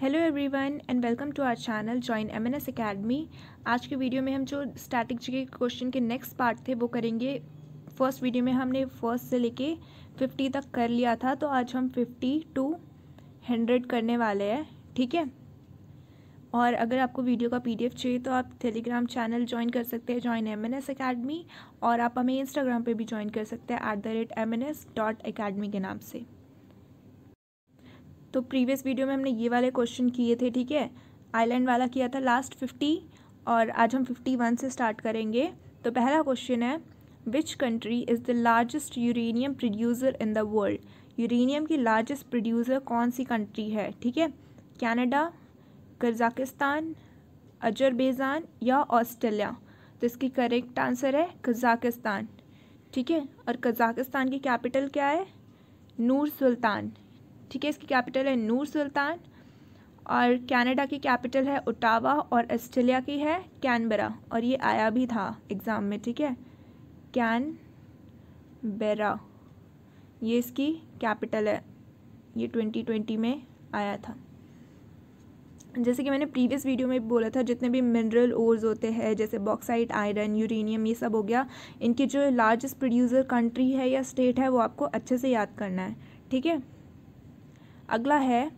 Hello everyone and welcome to our channel join MNS academy आज के video में हम जो स्टैटिक जी के क्वेश्चन के नेक्स्ट पार्ट थे वो करेंगे फर्स्ट वीडियो में हमने फर्स्ट से लेके फिफ्टी तक कर लिया था तो आज हम फिफ्टी टू हंड्रेड करने वाले हैं ठीक है और अगर आपको वीडियो का पीडीएफ चाहिए तो आप टेलीग्राम चैनल ज्वाइन कर सकते हैं join M N S academy और आप हमें इंस्टाग्राम पर भी ज्वाइन कर सकते हैं at the rate M N S dot academy के नाम से तो प्रीवियस वीडियो में हमने ये वाले क्वेश्चन किए थे ठीक है आइलैंड वाला किया था लास्ट फिफ्टी और आज हम फिफ्टी वन से स्टार्ट करेंगे तो पहला क्वेश्चन है which country is the largest uranium producer in the world uranium की लार्जेस्ट प्रोड्यूसर कौन सी कंट्री है ठीक है कैनेडा कजाकिस्तान अजरबैजान या ऑस्ट्रेलिया तो इसकी करेक्ट आंसर है कजाकिस्तान ठीक है और कजाकिस्तान की कैपिटल क्या है नूर सुल्तान ठीक है इसकी कैपिटल है नूर सुल्तान और कनाडा की कैपिटल है ओटावा और ऑस्ट्रेलिया की है कैनबरा और ये आया भी था एग्ज़ाम में ठीक है कैन बेरा ये इसकी कैपिटल है ये ट्वेंटी ट्वेंटी में आया था जैसे कि मैंने प्रीवियस वीडियो में भी बोला था जितने भी मिनरल ओर्स होते हैं जैसे बॉक्साइट आयरन यूरेनियम ये सब हो गया इनके जो लार्जेस्ट प्रोड्यूसर कंट्री है या स्टेट है वो आपको अच्छे से याद करना है ठीक है अगला है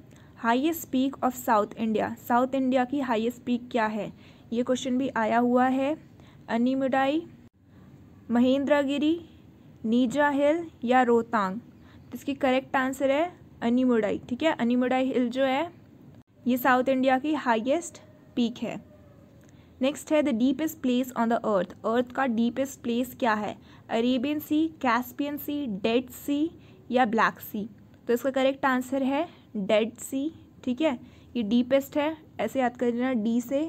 highest peak of South India South India की हाईएस्ट पीक क्या है ये क्वेश्चन भी आया हुआ है अनिमुडाई महेंद्रागिरी नीजा हिल या रोहतांग तो इसकी करेक्ट आंसर है अनिमुडाई ठीक है अनिमुडाई हिल जो है ये साउथ इंडिया की हाईएस्ट पीक है नेक्स्ट है the deepest place on the earth earth का डीपेस्ट प्लेस क्या है Arabian Sea Caspian Sea Dead Sea या ब्लैक सी तो इसका करेक्ट आंसर है डेड सी ठीक है ये डीपेस्ट है ऐसे याद कर लेना डी से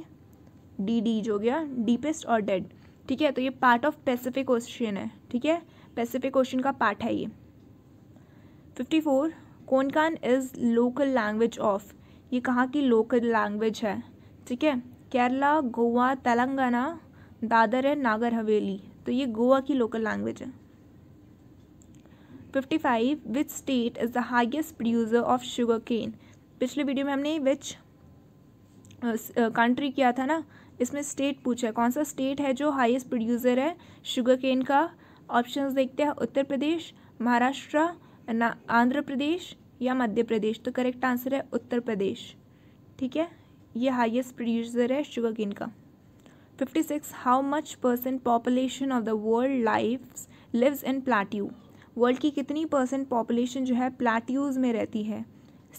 डी डी हो गया डीपेस्ट और डेड ठीक है तो ये पार्ट ऑफ पैसिफिक ओशन है ठीक है पैसिफिक ओशन का पार्ट है ये fifty four Konkani is local language of ये कहाँ की लोकल लैंग्वेज है ठीक है केरला गोवा तेलंगाना दादर है नागर हवेली तो ये गोवा की लोकल लैंग्वेज है 55 which state is the highest producer of sugar cane पिछले वीडियो में हमने विच कंट्री uh, uh किया था ना इसमें स्टेट पूछा है कौन सा स्टेट है जो हाईएस्ट प्रोड्यूसर है शुगर केन का ऑप्शन देखते हैं उत्तर प्रदेश महाराष्ट्र आंध्र प्रदेश या मध्य प्रदेश तो करेक्ट आंसर है उत्तर प्रदेश ठीक है ये हाईएस्ट प्रोड्यूसर है शुगर केन का fifty six how much percent population of the world life lives in plateau world की कितनी परसेंट पॉपुलेशन जो है प्लाट्यूज़ में रहती है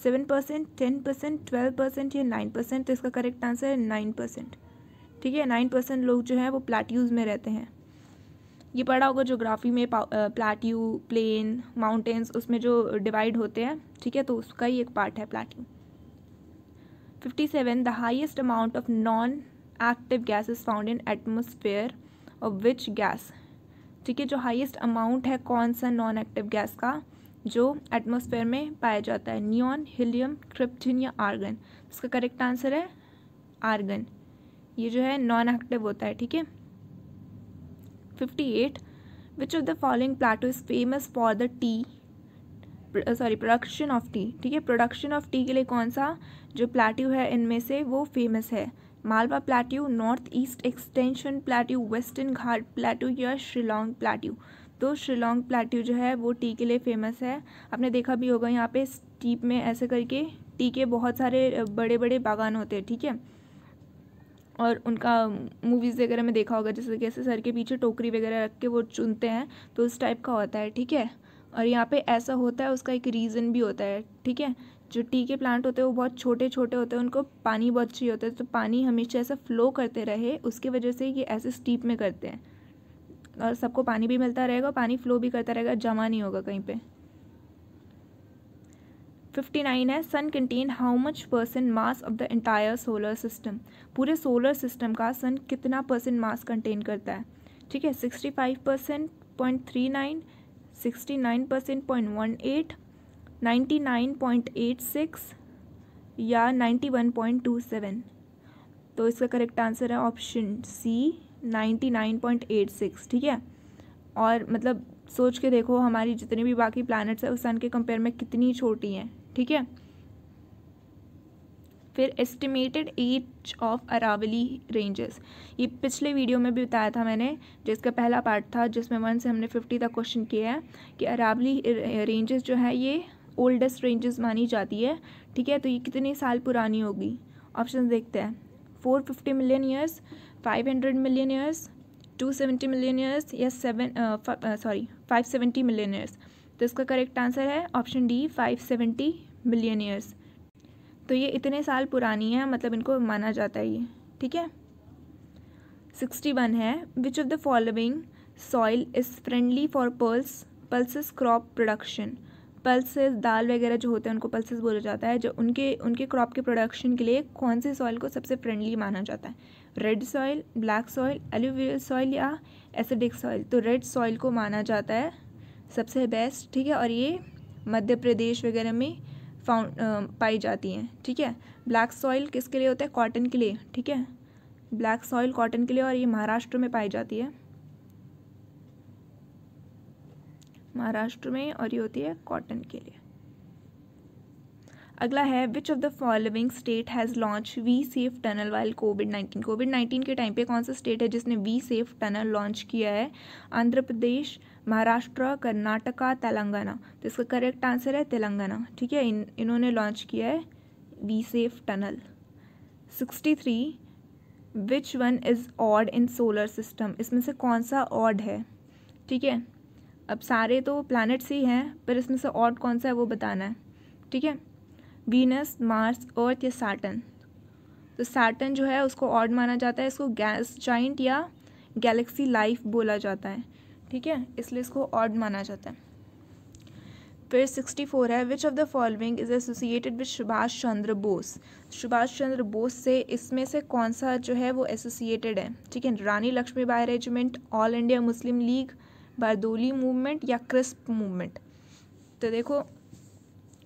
seven percent ten percent twelve percent या नाइन परसेंट तो इसका करेक्ट आंसर है नाइन परसेंट ठीक है नाइन परसेंट लोग जो है वो प्लाट्यूज़ में रहते हैं ये पढ़ा होगा जोग्राफी में प्लाट्यू प्लेन माउंटेन्स उसमें जो डिवाइड होते हैं ठीक है तो उसका ही एक पार्ट है plateau fifty seven the highest amount of non active gas is found in atmosphere of which gas ठीक है जो हाईएस्ट अमाउंट है कौन सा नॉन एक्टिव गैस का जो एटमॉस्फेयर में पाया जाता है नियॉन हीलियम क्रिप्टिन या आर्गन इसका करेक्ट आंसर है आर्गन ये जो है नॉन एक्टिव होता है ठीक है fifty eight which of the following plateau is famous for the tea sorry production of tea ठीक है प्रोडक्शन ऑफ टी के लिए कौन सा जो प्लाट्यू है इनमें से वो फेमस है Malwa plateau north east extension plateau western Ghat plateau या शिलोंग प्लेट्यू तो शिलोंग प्लेट्यू जो है वो टी के लिए फेमस है आपने देखा भी होगा यहाँ पे स्टीप में ऐसे करके टी के बहुत सारे बड़े बड़े बागान होते हैं ठीक है और उनका मूवीज़ वगैरह में देखा होगा जैसे कैसे सर के पीछे टोकरी वगैरह रख के वो चुनते हैं तो उस टाइप का होता है ठीक है और यहाँ पे ऐसा होता है उसका एक रीज़न भी होता है ठीक है जो टी के प्लांट होते हैं वो बहुत छोटे छोटे होते हैं उनको पानी बहुत चाहिए होता है तो पानी हमेशा ऐसा फ्लो करते रहे उसकी वजह से ये ऐसे स्टीप में करते हैं और सबको पानी भी मिलता रहेगा पानी फ्लो भी करता रहेगा जमा नहीं होगा कहीं पे फिफ्टी नाइन है sun contain how much percent mass of the entire solar system पूरे सोलर सिस्टम का सन कितना परसेंट मास कंटेन करता है ठीक है sixty five percent point three nine sixty nine percent point one eight 99.86 या 91.27 तो इसका करेक्ट आंसर है ऑप्शन सी 99.86 ठीक है और मतलब सोच के देखो हमारी जितनी भी बाकी प्लैनेट्स हैं उस सन के कंपेयर में कितनी छोटी हैं ठीक है फिर estimated age of Aravalli ranges ये पिछले वीडियो में भी बताया था मैंने जिसका पहला पार्ट था जिसमें वन से हमने फिफ्टी तक क्वेश्चन किया है कि अरावली रेंजेस जो है ये ओल्डेस्ट रेंजेस मानी जाती है ठीक है तो ये कितने साल पुरानी होगी ऑप्शन देखते हैं four fifty million years five hundred million years two seventy million years या seven sorry five seventy million years तो इसका करेक्ट आंसर है option D five seventy million years तो ये इतने साल पुरानी है मतलब इनको माना जाता है ये ठीक है सिक्सटी वन है which of the following soil is friendly for pulse pulses crop production pulses दाल वगैरह जो होते हैं उनको पल्सेस बोला जाता है जो उनके उनके क्रॉप के प्रोडक्शन के लिए कौन से सॉइल को सबसे फ्रेंडली माना जाता है red soil black soil aloe vera soil या एसिडिक सॉइल तो रेड सॉइल को माना जाता है सबसे बेस्ट ठीक है और ये मध्य प्रदेश वगैरह में फाउंड पाई जाती हैं ठीक है ब्लैक सॉइल किसके लिए होता है कॉटन के लिए ठीक है ब्लैक सॉइल कॉटन के लिए और ये महाराष्ट्र में पाई जाती है महाराष्ट्र में और ये होती है कॉटन के लिए अगला है which of the following state has launch we safe tunnel while COVID nineteen COVID nineteen के टाइम पे कौन सा स्टेट है जिसने वी सेफ टनल लॉन्च किया है आंध्र प्रदेश महाराष्ट्र कर्नाटका तेलंगाना तो इसका करेक्ट आंसर है तेलंगाना ठीक है इन इन्होंने लॉन्च किया है we safe tunnel sixty three which one is odd in solar system इसमें से कौन सा ऑड है ठीक है अब सारे तो प्लानट्स ही हैं पर इसमें से और कौन सा है वो बताना है ठीक है वीनस मार्स अर्थ या सैटन तो सैटन जो है उसको ऑड माना जाता है इसको गैस जॉइंट या गैलेक्सी लाइफ बोला जाता है ठीक है इसलिए इसको ऑड माना जाता है फिर सिक्सटी फोर है which of the following is associated with Subhash Chandra Bose Subhash Chandra Bose से इसमें से कौन सा जो है वो एसोसिएटेड है ठीक है Rani Lakshmibai regiment All India Muslim League Bardoli movement या क्रिस्प मूवमेंट तो देखो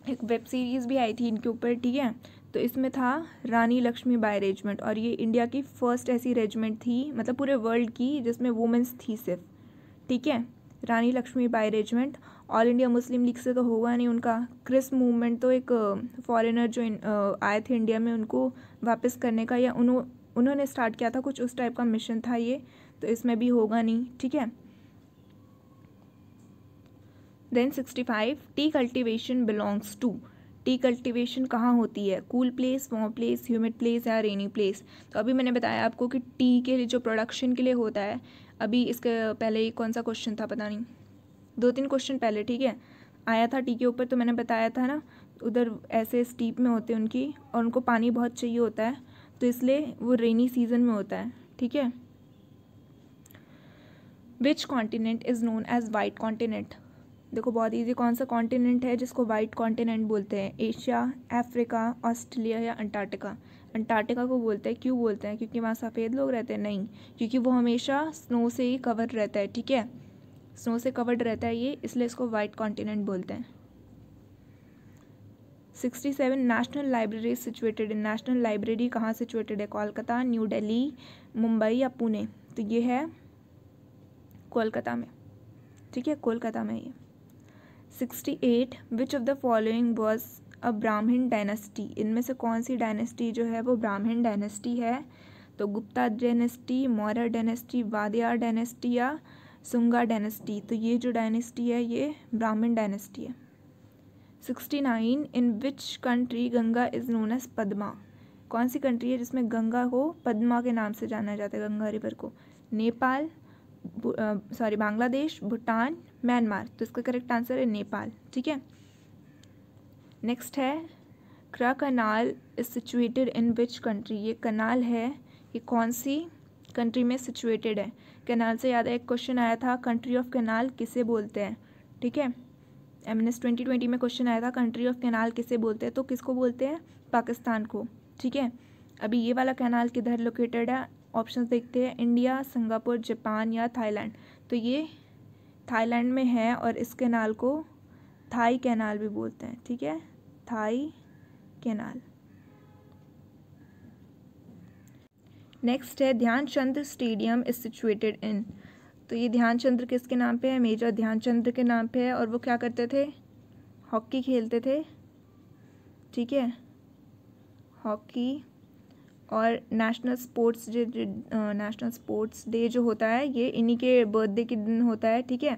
एक वेब सीरीज़ भी आई थी इनके ऊपर ठीक है तो इसमें था रानी लक्ष्मी बाई रेजिमेंट और ये इंडिया की फ़र्स्ट ऐसी रेजिमेंट थी मतलब पूरे वर्ल्ड की जिसमें वुमेंस थी सिर्फ ठीक है Rani Lakshmi Bai regiment All India Muslim League से तो होगा नहीं उनका क्रिस मूवमेंट तो एक फॉरेनर जो आए थे इंडिया में उनको वापस करने का या उन्होंने स्टार्ट किया था कुछ उस टाइप का मिशन था ये तो इसमें भी होगा नहीं ठीक है then sixty five tea cultivation belongs to tea cultivation कहाँ होती है cool place warm place humid place या रेनी प्लेस तो अभी मैंने बताया आपको कि टी के लिए जो प्रोडक्शन के लिए होता है अभी इसके पहले कौन सा क्वेश्चन था पता नहीं दो तीन क्वेश्चन पहले ठीक है आया था टी के ऊपर तो मैंने बताया था ना उधर ऐसे स्टीप में होते हैं उनकी और उनको पानी बहुत चाहिए होता है तो इसलिए वो रेनी सीजन में होता है ठीक है which continent is known as white continent देखो बहुत इजी कौन सा कॉन्टिनेंट है जिसको वाइट कॉन्टिनेंट बोलते हैं एशिया अफ्रीका ऑस्ट्रेलिया या अंटार्कटिका अंटार्कटिका को बोलते हैं क्यों बोलते हैं क्योंकि वहाँ सफ़ेद लोग रहते हैं नहीं क्योंकि वो हमेशा स्नो से ही कवर रहता है ठीक है स्नो से कवर्ड रहता है ये इसलिए इसको वाइट कॉन्टिनेंट बोलते हैं sixty seven national library situated है नेशनल लाइब्रेरी कहाँ सिचुएटेड है कोलकाता न्यू दिल्ली मुंबई या पुणे तो ये है कोलकाता में ठीक है कोलकाता में ये 68 which of the following was a Brahmin dynasty इनमें से कौन सी डायनेस्टी जो है वो ब्राह्मण डायनेस्टी है तो Gupta dynasty Maurya dynasty Wadiya dynasty या सुंगा डायनेस्टी तो ये जो डायनेस्टी है ये ब्राह्मण डायनेस्टी है 69 in which country Ganga is known as Padma कौन सी कंट्री है जिसमें गंगा को पदमा के नाम से जाना जाता है गंगा रिवर को नेपाल सॉरी बांग्लादेश भूटान म्यांमार तो इसका करेक्ट आंसर है नेपाल ठीक है नेक्स्ट है Kra canal is situated in which country ये कनाल है ये कौन सी कंट्री में सिचुएटेड है कनाल से याद है एक क्वेश्चन आया था कंट्री ऑफ कनाल किसे बोलते हैं ठीक है एम एस ट्वेंटी ट्वेंटी में क्वेश्चन आया था कंट्री ऑफ कैनाल किसे बोलते हैं तो किसको बोलते हैं पाकिस्तान को ठीक है अभी ये वाला कैनाल किधर लोकेटेड है ऑप्शन देखते हैं इंडिया सिंगापुर जापान या थाईलैंड तो ये थाईलैंड में है और इस कैनाल को थाई कैनाल भी बोलते हैं ठीक है थाई कैनाल नेक्स्ट है Dhyanchandra stadium is situated in तो ये ध्यानचंद्र किसके नाम पे है मेजर ध्यानचंद्र के नाम पे है और वो क्या करते थे हॉकी खेलते थे ठीक है हॉकी और national sports day national sports day जो होता है ये इन्हीं के बर्थडे के दिन होता है ठीक है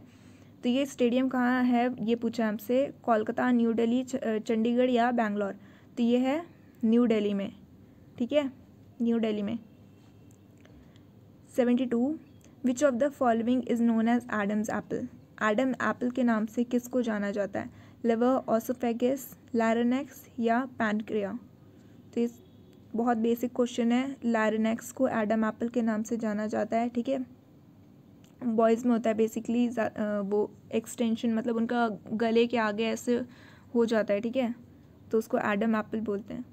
तो ये स्टेडियम कहाँ है ये पूछा हमसे कोलकाता न्यू दिल्ली चंडीगढ़ या बैंगलोर तो ये है न्यू दिल्ली में ठीक है न्यू दिल्ली में seventy two which of the following is known as Adam's apple Adam apple के नाम से किसको जाना जाता है लिवर ऑसोफेगस लैरनेक्स या पैनक्रिया तो इस बहुत बेसिक क्वेश्चन है लारेनेक्स को एडम एप्पल के नाम से जाना जाता है ठीक है बॉयज़ में होता है बेसिकली वो एक्सटेंशन मतलब उनका गले के आगे ऐसे हो जाता है ठीक है तो उसको एडम एप्पल बोलते हैं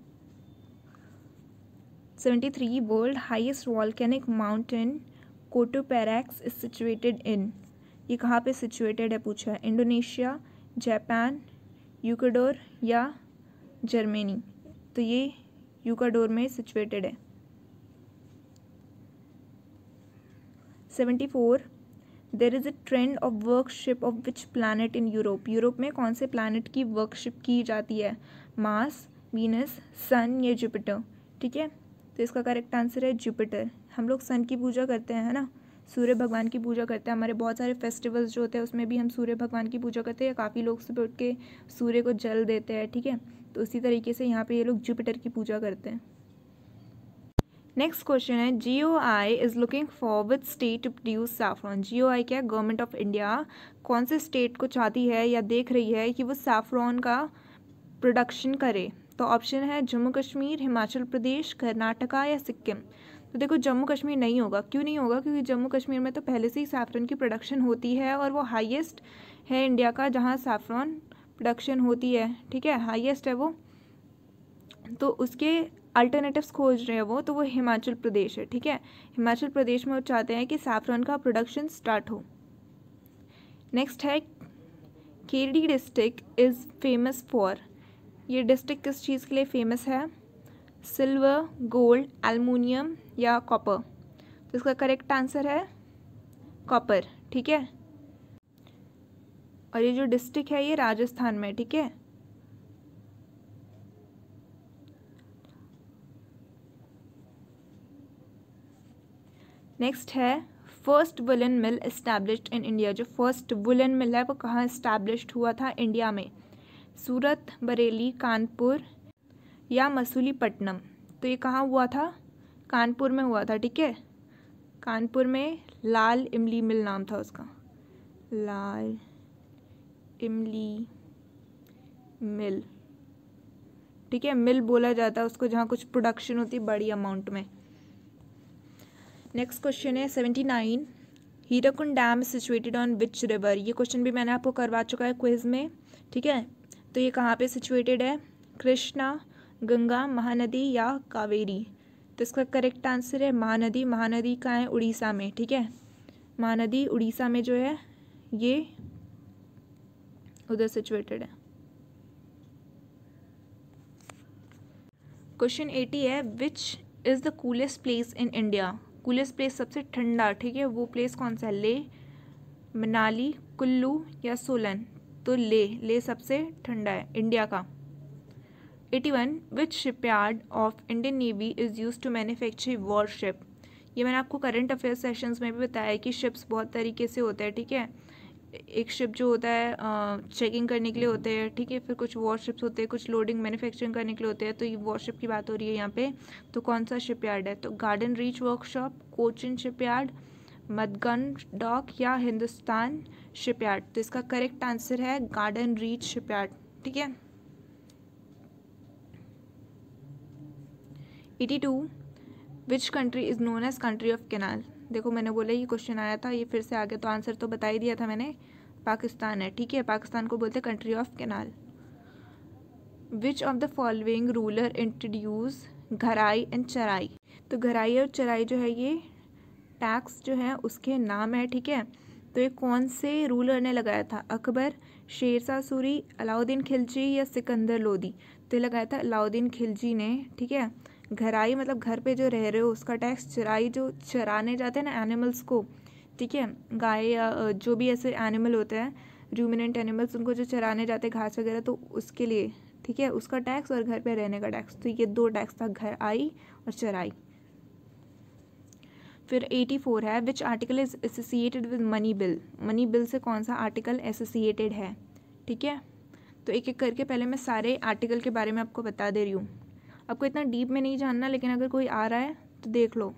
seventy three world highest volcanic mountain Cotopaxi is situated in ये कहाँ पे सिचुएटेड है पूछा है इंडोनेशिया जापान यूकोडोर या जर्मनी तो ये यूकाडोर में सिचुएटेड है seventy four there is a trend of worship of which planet in Europe Europe में कौन से प्लानट की वर्कशिप की जाती है मास वीनस सन या जुपिटर ठीक है तो इसका करेक्ट आंसर है जुपिटर हम लोग सन की पूजा करते हैं है ना सूर्य भगवान की पूजा करते हैं हमारे बहुत सारे फेस्टिवल्स जो होते हैं उसमें भी हम सूर्य भगवान की पूजा करते हैं काफ़ी लोग सुबह उठ के सूर्य को जल देते हैं ठीक है थीके? तो इसी तरीके से यहाँ पे ये लोग जुपिटर की पूजा करते हैं नेक्स्ट क्वेश्चन है G O I is looking for with state to produce saffron G O I क्या गवर्नमेंट ऑफ इंडिया कौन से स्टेट को चाहती है या देख रही है कि वो सैफ्रॉन का प्रोडक्शन करे तो ऑप्शन है जम्मू कश्मीर हिमाचल प्रदेश कर्नाटका या सिक्किम तो देखो जम्मू कश्मीर नहीं होगा क्यों नहीं होगा क्योंकि जम्मू कश्मीर में तो पहले से ही सैफ्रॉन की प्रोडक्शन होती है और वो हाईएस्ट है इंडिया का जहाँ सैफ्रॉन प्रोडक्शन होती है ठीक है हाईएस्ट है वो तो उसके अल्टरनेटिव्स खोज रहे हैं वो तो वो हिमाचल प्रदेश है ठीक है हिमाचल प्रदेश में वो चाहते हैं कि सैफरन का प्रोडक्शन स्टार्ट हो नेक्स्ट है Kerdi district is famous for ये डिस्ट्रिक्ट किस चीज़ के लिए फेमस है सिल्वर गोल्ड एलमिनियम या कॉपर तो इसका करेक्ट आंसर है कॉपर ठीक है और ये जो डिस्ट्रिक्ट है ये राजस्थान में ठीक है नेक्स्ट है first woollen mill establish in India जो फर्स्ट वुलन मिल है वो कहाँ इस्टेब्लिश हुआ था इंडिया में सूरत बरेली कानपुर या मसूलीपट्टनम तो ये कहाँ हुआ था कानपुर में हुआ था ठीक है कानपुर में लाल इमली मिल नाम था उसका लाल इमली मिल ठीक है मिल बोला जाता है उसको जहाँ कुछ प्रोडक्शन होती है बड़ी अमाउंट में नेक्स्ट क्वेश्चन है seventy nine Hirakud dam situated on which river ये क्वेश्चन भी मैंने आपको करवा चुका है क्विज में ठीक है तो ये कहाँ पे सिचुएटेड है कृष्णा गंगा महानदी या कावेरी तो इसका करेक्ट आंसर है महानदी महानदी का है उड़ीसा में ठीक है महानदी उड़ीसा में जो है ये उधर सिचुएटेड है क्वेश्चन एटी है which is the coolest place in India coolest place सबसे ठंडा ठीक है वो प्लेस कौन सा है ले मनाली कुल्लू या सोलन तो ले ले सबसे ठंडा है इंडिया का eighty one which shipyard of Indian navy is use to manufacture war ship ये मैंने आपको करंट अफेयर सेशंस में भी बताया कि शिप्स बहुत तरीके से होते हैं ठीक है थीके? एक शिप जो होता है चेकिंग करने के लिए होते हैं ठीक है फिर कुछ वॉरशिप्स होते हैं कुछ लोडिंग मैन्युफैक्चरिंग करने के लिए होते हैं तो ये वॉरशिप की बात हो रही है यहाँ पे तो कौन सा शिप यार्ड है तो garden reach workshop Cochin shipyard Mazagon dock या हिंदुस्तान शिप यार्ड तो इसका करेक्ट आंसर है गार्डन रीच शिप यार्ड ठीक है eighty two which country is known as country of canal देखो मैंने बोला ये क्वेश्चन आया था ये फिर से आ गया तो आंसर तो बता ही दिया था मैंने पाकिस्तान है ठीक है पाकिस्तान को बोलते हैं country of canal which of the following ruler introduce Gharai and Charai तो घराई और चराई जो है ये टैक्स जो है उसके नाम है ठीक है तो ये कौन से रूलर ने लगाया था अकबर शेरशाह सूरी अलाउद्दीन खिलजी या सिकंदर लोदी तो ये लगाया था अलाउद्दीन खिलजी ने ठीक है घराई मतलब घर पे जो रह रहे हो उसका टैक्स चराई जो चराने जाते हैं ना एनिमल्स को ठीक है गाय या जो भी ऐसे एनिमल होते हैं रूमिनेंट एनिमल्स उनको जो चराने जाते हैं घास वगैरह तो उसके लिए ठीक है उसका टैक्स और घर पे रहने का टैक्स तो ये दो टैक्स था घर आई और चराई फिर 84 है which article is associated with money bill money bill से कौन सा आर्टिकल एसोसिएटेड है ठीक है तो एक एक करके पहले मैं सारे आर्टिकल के बारे में आपको बता दे रही हूँ आपको इतना डीप में नहीं जानना लेकिन अगर कोई आ रहा है तो देख लो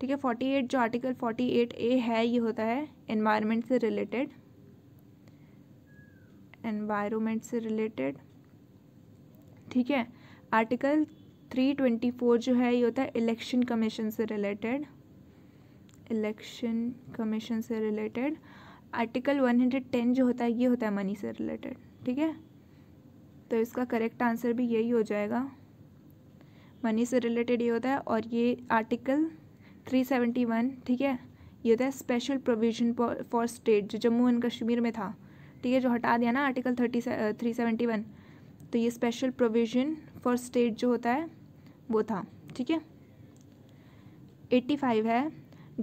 ठीक है फोर्टी एट जो आर्टिकल फोर्टी एट ए है ये होता है एनवायरनमेंट से रिलेटेड एनवायरनमेंट से रिलेटेड ठीक है आर्टिकल थ्री ट्वेंटी फोर जो है ये होता है इलेक्शन कमीशन से रिलेटेड इलेक्शन कमीशन से related article one hundred ten जो होता है ये होता है मनी से रिलेटेड ठीक है तो इसका करेक्ट आंसर भी यही हो जाएगा मनी से रिलेटेड ये होता है और ये आर्टिकल थ्री सेवेंटी वन ठीक है ये होता है स्पेशल प्रोविजन फॉर स्टेट जो जम्मू एंड कश्मीर में था ठीक है जो हटा दिया ना article thirty three seventy one तो ये स्पेशल प्रोविजन फॉर स्टेट जो होता है वो था ठीक है एट्टी फाइव है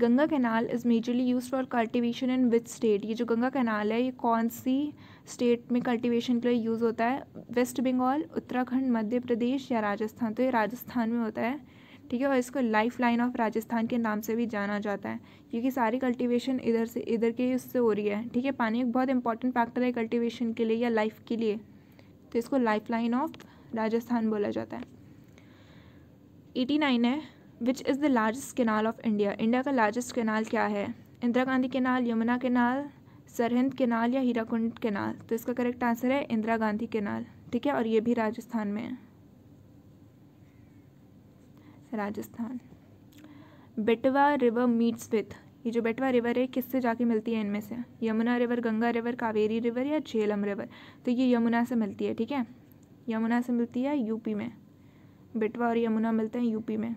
Ganga canal is majorly use for cultivation in which state ये जो गंगा कैनाल है ये कौन सी स्टेट में कल्टिवेशन के लिए यूज़ होता है वेस्ट बंगाल उत्तराखंड मध्य प्रदेश या राजस्थान तो ये राजस्थान में होता है ठीक है और इसको लाइफ लाइन ऑफ राजस्थान के नाम से भी जाना जाता है क्योंकि सारी कल्टीवेशन इधर से इधर के उससे हो रही है ठीक है पानी एक बहुत इंपॉर्टेंट फैक्टर है कल्टिवेशन के लिए या लाइफ के लिए तो इसको लाइफ लाइन ऑफ राजस्थान बोला जाता है एटी नाइन है which is the largest canal of India India का लार्जेस्ट केनाल क्या है Indira Gandhi canal Yamuna canal Sirhind canal या हीराकुंड केनाल तो इसका करेक्ट आंसर है इंदिरा गांधी केनाल ठीक है और ये भी राजस्थान में है राजस्थान बेटवा रिवर मीट्स विथ ये जो बेटवा रिवर है किससे जाके मिलती है इनमें से Yamuna river Ganga river Kaveri river या झेलम रिवर तो ये यमुना से मिलती है ठीक है यमुना से मिलती है यूपी में बेटवा और यमुना मिलते हैं यूपी में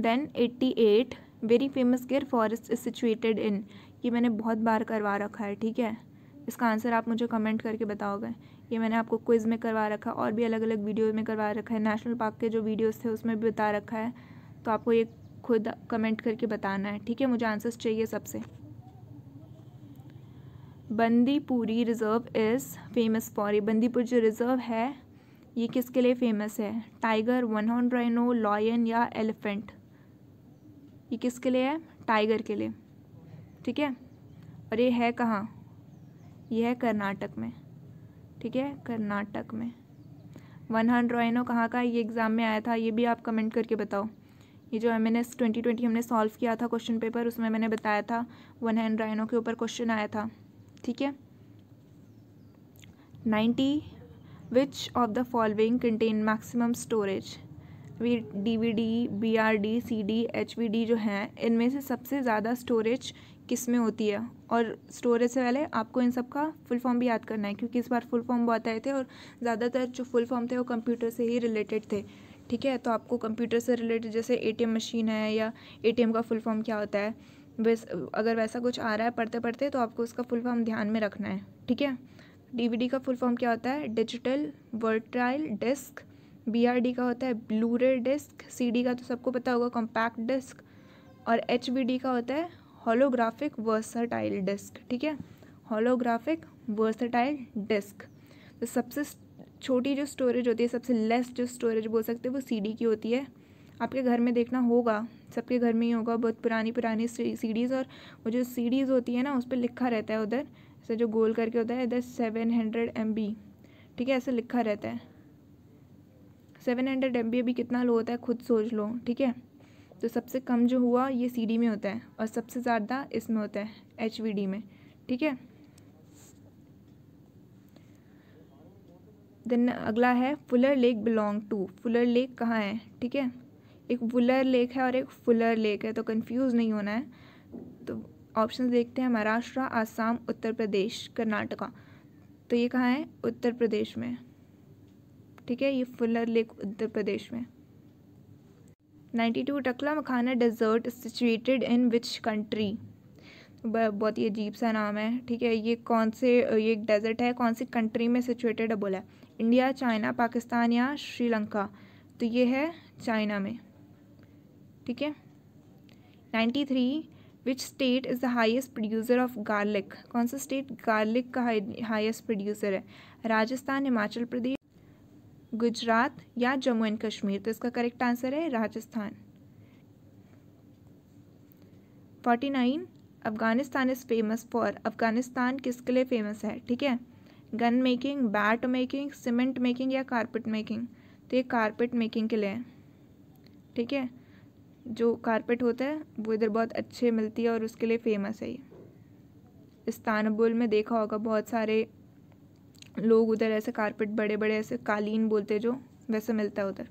then eighty eight very famous Gir forest is situated in ये मैंने बहुत बार करवा रखा है ठीक है इसका आंसर आप मुझे कमेंट करके बताओगे ये मैंने आपको क्विज़ में करवा रखा और भी अलग अलग वीडियो में करवा रखा है नेशनल पार्क के जो वीडियोस थे उसमें भी बता रखा है तो आपको ये खुद कमेंट करके बताना है ठीक है मुझे आंसर्स चाहिए सबसे Bandipur reserve is famous for ये बंदीपुर जो रिज़र्व है ये किसके लिए फेमस है tiger one horn rhino lion या एलिफेंट ये किसके लिए है टाइगर के लिए ठीक है और ये है कहाँ यह है कर्नाटक में ठीक है कर्नाटक में वन हंड रोइनो कहाँ का ये एग्ज़ाम में आया था ये भी आप कमेंट करके बताओ ये जो M N S twenty twenty हमने सॉल्व किया था क्वेश्चन पेपर उसमें मैंने बताया था वन हैंड राइनो के ऊपर क्वेश्चन आया था ठीक है ninety which of the following contain maximum storage V D V D B R D C D H V D जो हैं इनमें से सबसे ज़्यादा स्टोरेज किस में होती है और स्टोरेज से पहले आपको इन सब का फुल फॉर्म भी याद करना है क्योंकि इस बार फुल फॉर्म बहुत आए थे और ज़्यादातर जो फुल फॉर्म थे वो कंप्यूटर से ही रिलेटेड थे ठीक है तो आपको कंप्यूटर से रिलेटेड जैसे ए मशीन है या ए का फुल फॉर्म क्या होता है बस अगर वैसा कुछ आ रहा है पढ़ते पढ़ते तो आपको उसका फुल फॉर्म ध्यान में रखना है ठीक है डीवीडी का फुल फॉर्म क्या होता है डिजिटल वर्ट्राइल डिस्क बीआरडी का होता है ब्लूरे डिस्क सीडी का तो सबको पता होगा कॉम्पैक्ट डिस्क और एचवीडी का होता है होलोग्राफिक वर्सटाइल डिस्क ठीक है होलोग्राफिक वर्सटाइल डिस्क तो सबसे छोटी जो स्टोरेज होती है सबसे लेस जो स्टोरेज बोल सकते हैं वो सीडी की होती है आपके घर में देखना होगा सबके घर में ही होगा बहुत पुरानी पुरानी सीडीज़ और वो जो सीडीज़ होती है ना उस पर लिखा रहता है उधर ऐसे जो गोल करके होता है इधर सेवन हंड्रेड एम बी ठीक है ऐसे लिखा रहता है सेवन हंड्रेड एम बी अभी कितना लो होता है खुद सोच लो ठीक है तो सबसे कम जो हुआ ये सी डी में होता है और सबसे ज़्यादा इसमें होता है एच वी डी में ठीक है देन अगला है Wular lake belong to Wular lake कहाँ है ठीक है एक वुलर लेक है और एक फुलर लेक है तो कंफ्यूज नहीं होना है तो ऑप्शन देखते हैं महाराष्ट्र आसाम उत्तर प्रदेश कर्नाटका तो ये कहाँ है उत्तर प्रदेश में ठीक है ये फुलर लेक उत्तर प्रदेश में ninety two Taklamakan desert situated in which country बहुत ही अजीब सा नाम है ठीक है ये कौन से ये एक डेजर्ट है कौन सी कंट्री में सिचुएटेड है बोला इंडिया चाइना पाकिस्तान या श्रीलंका तो ये है चाइना में ठीक है ninety three which state is the highest producer of garlic कौन सा स्टेट गार्लिक का हाइस्ट प्रोड्यूसर है राजस्थान हिमाचल प्रदेश गुजरात या जम्मू एंड कश्मीर तो इसका करेक्ट आंसर है Rajasthan forty nine Afghanistan is famous for Afghanistan किसके लिए फेमस है ठीक है gun making bat making cement making या कारपेट मेकिंग तो ये कारपेट मेकिंग के लिए है ठीक है जो कारपेट होता है वो इधर बहुत अच्छे मिलती है और उसके लिए फेमस है ये इस्तानबुल में देखा होगा बहुत सारे लोग उधर ऐसे कारपेट बड़े बड़े ऐसे कालीन बोलते जो वैसे मिलता है उधर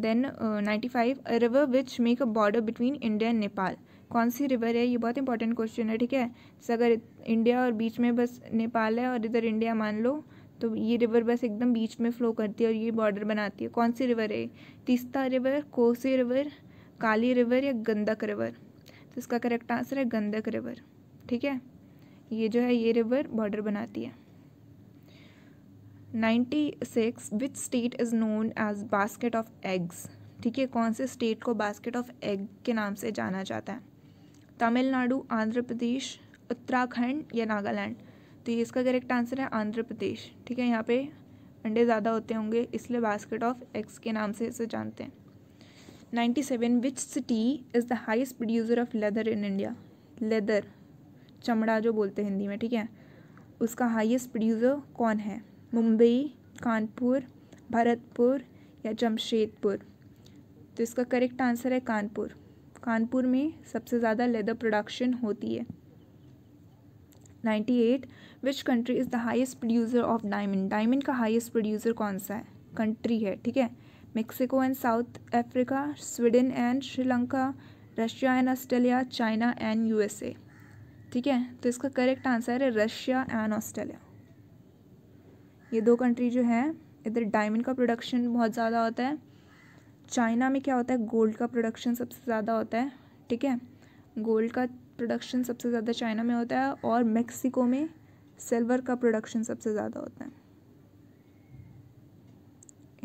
then ninety five river which make a border between India and Nepal कौन सी रिवर है ये बहुत इंपॉर्टेंट क्वेश्चन है ठीक है अगर इंडिया और बीच में बस नेपाल है और इधर इंडिया मान लो तो ये रिवर बस एकदम बीच में फ्लो करती है और ये बॉर्डर बनाती है कौन सी रिवर है Teesta river Kosi river Kali river या गंदक रिवर तो इसका करेक्ट आंसर है गंदक रिवर ठीक है ये जो है ये रिवर बॉर्डर बनाती है ninety six which state is known as basket of eggs ठीक है कौन से स्टेट को बास्केट ऑफ एग के नाम से जाना जाता है तमिलनाडु आंध्र प्रदेश उत्तराखंड या नागालैंड तो ये इसका करेक्ट आंसर है आंध्र प्रदेश ठीक है यहाँ पे अंडे ज़्यादा होते होंगे इसलिए बास्केट ऑफ एग्स के नाम से इसे जानते हैं ninety seven which city is the highest producer of leather in India leather चमड़ा जो बोलते हैं हिंदी में ठीक है उसका हाईएस्ट प्रोड्यूसर कौन है मुंबई कानपुर भरतपुर या जमशेदपुर तो इसका करेक्ट आंसर है कानपुर कानपुर में सबसे ज़्यादा लेदर प्रोडक्शन होती है ninety eight which country is the highest producer of diamond diamond का हाइस्ट प्रोड्यूसर कौन सा है कंट्री है ठीक है Mexico and South Africa Sweden and Sri Lanka Russia and Australia China and USA ठीक है तो इसका करेक्ट आंसर है रशिया एंड ऑस्ट्रेलिया ये दो कंट्री जो है इधर डायमंड का प्रोडक्शन बहुत ज़्यादा होता है चाइना में क्या होता है गोल्ड का प्रोडक्शन सबसे ज़्यादा होता है ठीक है गोल्ड का प्रोडक्शन सबसे ज़्यादा चाइना में होता है और मेक्सिको में सिल्वर का प्रोडक्शन सबसे ज़्यादा होता है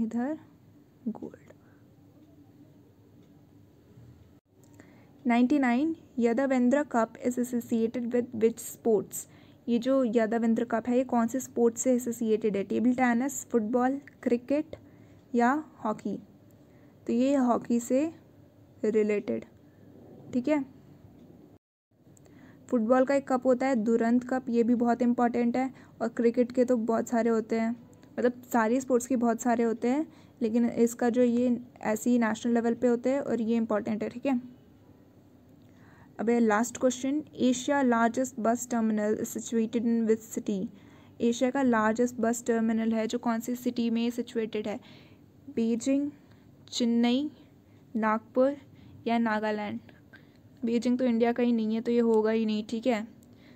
इधर gold 99 Yadavendra cup is associated with which sports ये जो यादवेंद्र कप है ये कौन से स्पोर्ट्स से एसोसिएटेड है टेबल टेनिस फुटबॉल क्रिकेट या हॉकी तो ये हॉकी से रिलेटेड ठीक है फुटबॉल का एक कप होता है दुरंत कप ये भी बहुत इंपॉर्टेंट है और क्रिकेट के तो बहुत सारे होते हैं मतलब सारे स्पोर्ट्स के बहुत सारे होते हैं लेकिन इसका जो ये ऐसे ही नेशनल लेवल पे होते हैं और ये इंपॉर्टेंट है ठीक है अब last question Asia largest bus terminal situated in with city Asia का लार्जेस्ट बस टर्मिनल है जो कौन सी सिटी में सिचुएटेड है बीजिंग चेन्नई नागपुर या नागालैंड बीजिंग तो इंडिया का ही नहीं है तो ये होगा ही नहीं ठीक है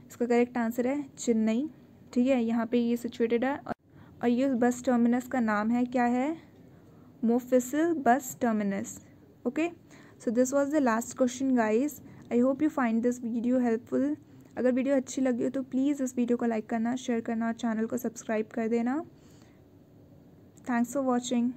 इसका करेक्ट आंसर है चेन्नई ठीक है यहाँ पे ये सिचुएटेड है और ये बस टर्मिनस का नाम है क्या है Mofussil bus terminus okay so this was the last question guys I hope you find this video helpful अगर वीडियो अच्छी लगी हो तो प्लीज़ इस वीडियो को लाइक करना शेयर करना और चैनल को सब्सक्राइब कर देना थैंक्स फॉर वॉचिंग